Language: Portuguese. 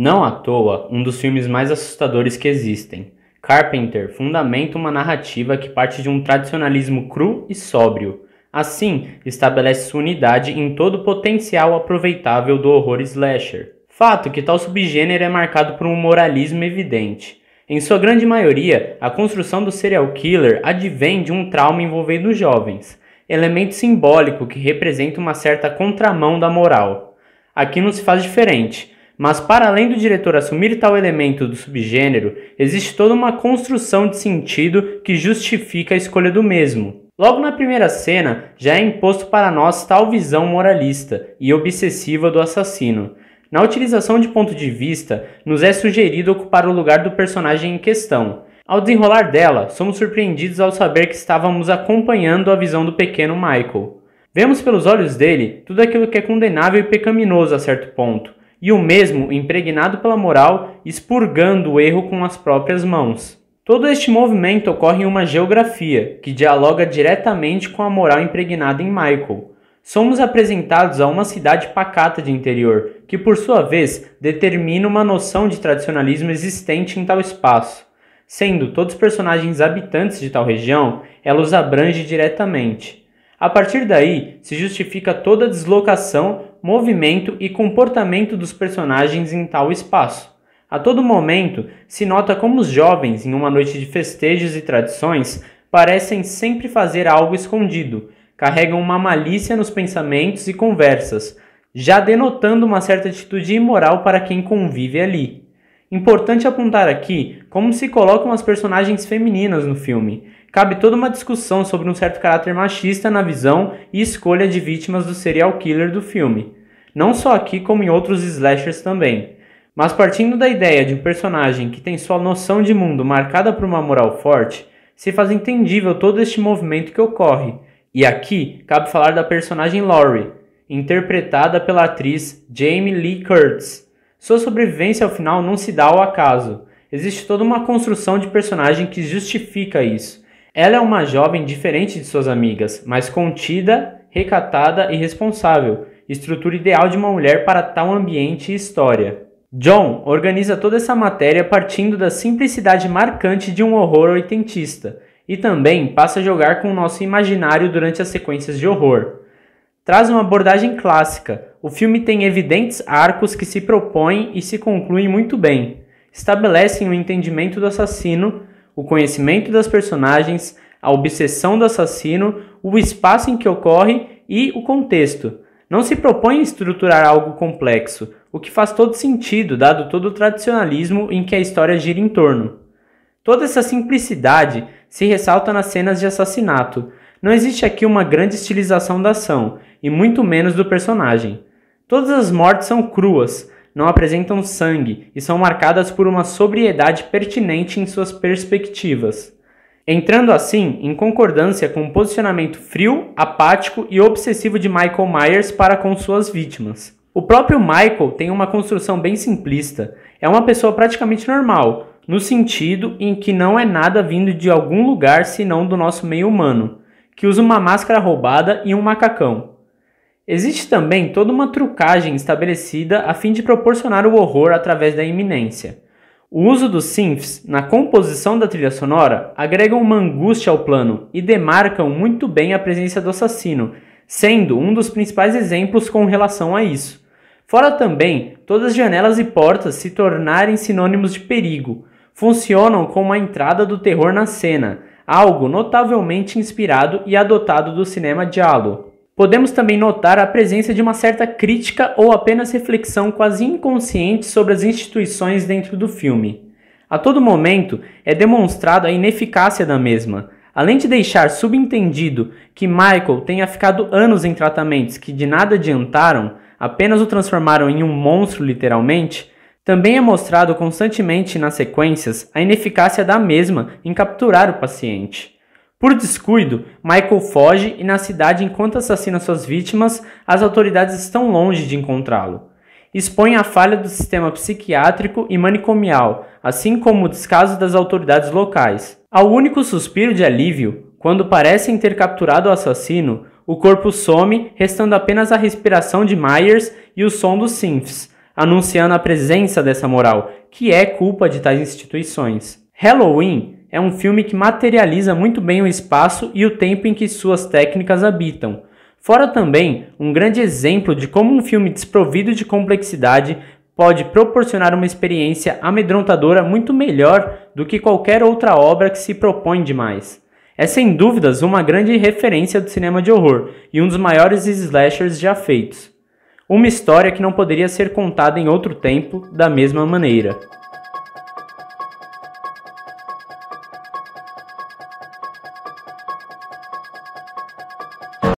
Não à toa, um dos filmes mais assustadores que existem. Carpenter fundamenta uma narrativa que parte de um tradicionalismo cru e sóbrio. Assim, estabelece sua unidade em todo o potencial aproveitável do horror slasher. Fato que tal subgênero é marcado por um moralismo evidente. Em sua grande maioria, a construção do serial killer advém de um trauma envolvendo jovens, elemento simbólico que representa uma certa contramão da moral. Aqui não se faz diferente. Mas para além do diretor assumir tal elemento do subgênero, existe toda uma construção de sentido que justifica a escolha do mesmo. Logo na primeira cena, já é imposto para nós tal visão moralista e obsessiva do assassino. Na utilização de ponto de vista, nos é sugerido ocupar o lugar do personagem em questão. Ao desenrolar dela, somos surpreendidos ao saber que estávamos acompanhando a visão do pequeno Michael. Vemos pelos olhos dele tudo aquilo que é condenável e pecaminoso a certo ponto, e o mesmo impregnado pela moral, expurgando o erro com as próprias mãos. Todo este movimento ocorre em uma geografia, que dialoga diretamente com a moral impregnada em Michael. Somos apresentados a uma cidade pacata de interior, que por sua vez determina uma noção de tradicionalismo existente em tal espaço. Sendo todos personagens habitantes de tal região, ela os abrange diretamente. A partir daí, se justifica toda a deslocação movimento e comportamento dos personagens em tal espaço. A todo momento se nota como os jovens, em uma noite de festejos e tradições, parecem sempre fazer algo escondido, carregam uma malícia nos pensamentos e conversas, já denotando uma certa atitude imoral para quem convive ali. Importante apontar aqui como se colocam as personagens femininas no filme cabe toda uma discussão sobre um certo caráter machista na visão e escolha de vítimas do serial killer do filme, não só aqui como em outros slashers também. Mas partindo da ideia de um personagem que tem sua noção de mundo marcada por uma moral forte, se faz entendível todo este movimento que ocorre. E aqui cabe falar da personagem Laurie, interpretada pela atriz Jamie Lee Curtis. Sua sobrevivência ao final não se dá ao acaso. Existe toda uma construção de personagem que justifica isso, ela é uma jovem diferente de suas amigas, mas contida, recatada e responsável, estrutura ideal de uma mulher para tal ambiente e história. John organiza toda essa matéria partindo da simplicidade marcante de um horror oitentista e também passa a jogar com o nosso imaginário durante as sequências de horror. Traz uma abordagem clássica, o filme tem evidentes arcos que se propõem e se concluem muito bem, estabelecem o entendimento do assassino o conhecimento das personagens, a obsessão do assassino, o espaço em que ocorre e o contexto. Não se propõe estruturar algo complexo, o que faz todo sentido dado todo o tradicionalismo em que a história gira em torno. Toda essa simplicidade se ressalta nas cenas de assassinato. Não existe aqui uma grande estilização da ação, e muito menos do personagem. Todas as mortes são cruas, não apresentam sangue e são marcadas por uma sobriedade pertinente em suas perspectivas, entrando assim em concordância com o posicionamento frio, apático e obsessivo de Michael Myers para com suas vítimas. O próprio Michael tem uma construção bem simplista. É uma pessoa praticamente normal, no sentido em que não é nada vindo de algum lugar senão do nosso meio humano, que usa uma máscara roubada e um macacão. Existe também toda uma trucagem estabelecida a fim de proporcionar o horror através da iminência. O uso dos synths na composição da trilha sonora agregam uma angústia ao plano e demarcam muito bem a presença do assassino, sendo um dos principais exemplos com relação a isso. Fora também todas as janelas e portas se tornarem sinônimos de perigo, funcionam como a entrada do terror na cena, algo notavelmente inspirado e adotado do cinema giallo. Podemos também notar a presença de uma certa crítica ou apenas reflexão quase inconsciente sobre as instituições dentro do filme. A todo momento é demonstrada a ineficácia da mesma, Além de deixar subentendido que Michael tenha ficado anos em tratamentos que de nada adiantaram, apenas o transformaram em um monstro literalmente, também é mostrado constantemente nas sequências a ineficácia da mesma em capturar o paciente. Por descuido, Michael foge e na cidade, enquanto assassina suas vítimas, as autoridades estão longe de encontrá-lo. Expõe a falha do sistema psiquiátrico e manicomial, assim como o descaso das autoridades locais. Ao único suspiro de alívio, quando parecem ter capturado o assassino, o corpo some, restando apenas a respiração de Myers e o som dos synths, anunciando a presença dessa moral, que é culpa de tais instituições. Halloween é um filme que materializa muito bem o espaço e o tempo em que suas técnicas habitam. Fora também um grande exemplo de como um filme desprovido de complexidade pode proporcionar uma experiência amedrontadora muito melhor do que qualquer outra obra que se propõe demais. É sem dúvidas uma grande referência do cinema de horror e um dos maiores slashers já feitos. Uma história que não poderia ser contada em outro tempo da mesma maneira.